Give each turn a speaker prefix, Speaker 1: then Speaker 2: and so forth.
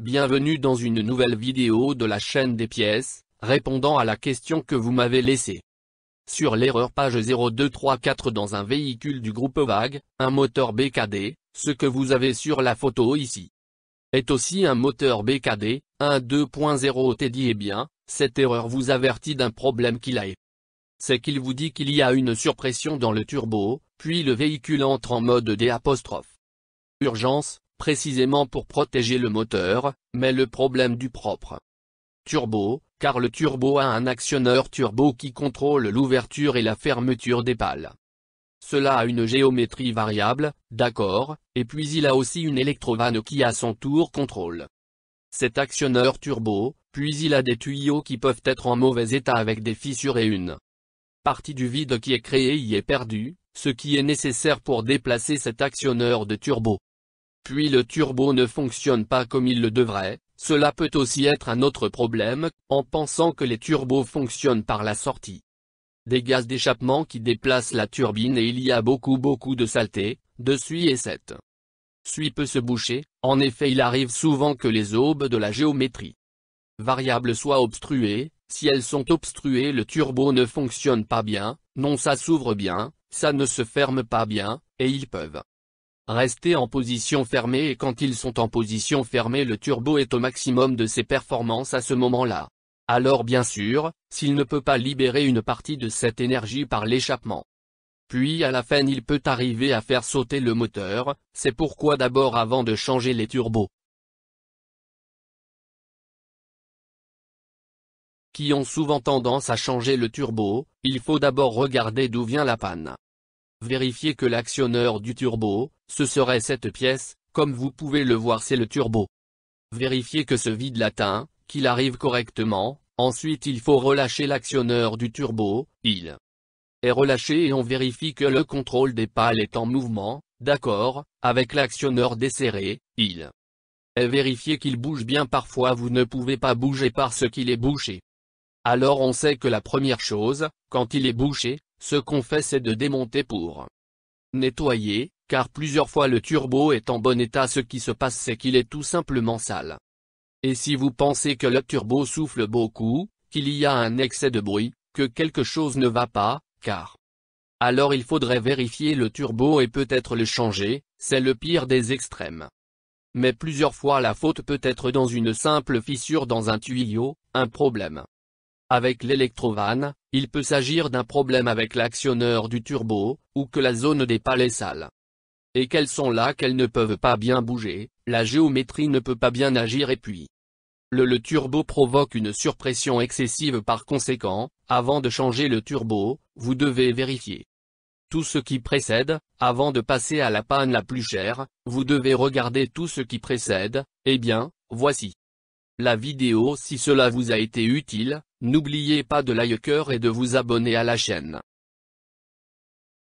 Speaker 1: Bienvenue dans une nouvelle vidéo de la chaîne des pièces, répondant à la question que vous m'avez laissée. Sur l'erreur page 0234 dans un véhicule du groupe VAG, un moteur BKD, ce que vous avez sur la photo ici, est aussi un moteur BKD, 1.2.0 TDI et bien, cette erreur vous avertit d'un problème qu'il a. C'est qu'il vous dit qu'il y a une surpression dans le turbo, puis le véhicule entre en mode D'. Urgence, précisément pour protéger le moteur, mais le problème du propre turbo, car le turbo a un actionneur turbo qui contrôle l'ouverture et la fermeture des pales. Cela a une géométrie variable, d'accord, et puis il a aussi une électrovanne qui à son tour contrôle cet actionneur turbo, puis il a des tuyaux qui peuvent être en mauvais état avec des fissures et une partie du vide qui est créé y est perdue, ce qui est nécessaire pour déplacer cet actionneur de turbo puis le turbo ne fonctionne pas comme il le devrait, cela peut aussi être un autre problème, en pensant que les turbos fonctionnent par la sortie. Des gaz d'échappement qui déplacent la turbine et il y a beaucoup beaucoup de saleté, de suie et cette suie peut se boucher, en effet il arrive souvent que les aubes de la géométrie variable soient obstruées, si elles sont obstruées le turbo ne fonctionne pas bien, non ça s'ouvre bien, ça ne se ferme pas bien, et ils peuvent Rester en position fermée et quand ils sont en position fermée le turbo est au maximum de ses performances à ce moment-là. Alors bien sûr, s'il ne peut pas libérer une partie de cette énergie par l'échappement. Puis à la fin il peut arriver à faire sauter le moteur, c'est pourquoi d'abord avant de changer les turbos. qui ont souvent tendance à changer le turbo, il faut d'abord regarder d'où vient la panne vérifiez que l'actionneur du turbo, ce serait cette pièce, comme vous pouvez le voir c'est le turbo. Vérifiez que ce vide l'atteint, qu'il arrive correctement, ensuite il faut relâcher l'actionneur du turbo, il est relâché et on vérifie que le contrôle des pales est en mouvement, d'accord, avec l'actionneur desserré, il est vérifié qu'il bouge bien parfois vous ne pouvez pas bouger parce qu'il est bouché. Alors on sait que la première chose, quand il est bouché, ce qu'on fait c'est de démonter pour nettoyer, car plusieurs fois le turbo est en bon état ce qui se passe c'est qu'il est tout simplement sale. Et si vous pensez que le turbo souffle beaucoup, qu'il y a un excès de bruit, que quelque chose ne va pas, car alors il faudrait vérifier le turbo et peut-être le changer, c'est le pire des extrêmes. Mais plusieurs fois la faute peut être dans une simple fissure dans un tuyau, un problème avec l'électrovanne, il peut s'agir d'un problème avec l'actionneur du turbo, ou que la zone des palais sale. Et qu'elles sont là qu'elles ne peuvent pas bien bouger, la géométrie ne peut pas bien agir et puis. Le, le turbo provoque une surpression excessive par conséquent, avant de changer le turbo, vous devez vérifier. Tout ce qui précède, avant de passer à la panne la plus chère, vous devez regarder tout ce qui précède, eh bien, voici. La vidéo si cela vous a été utile, N'oubliez pas de liker et de vous abonner à la chaîne.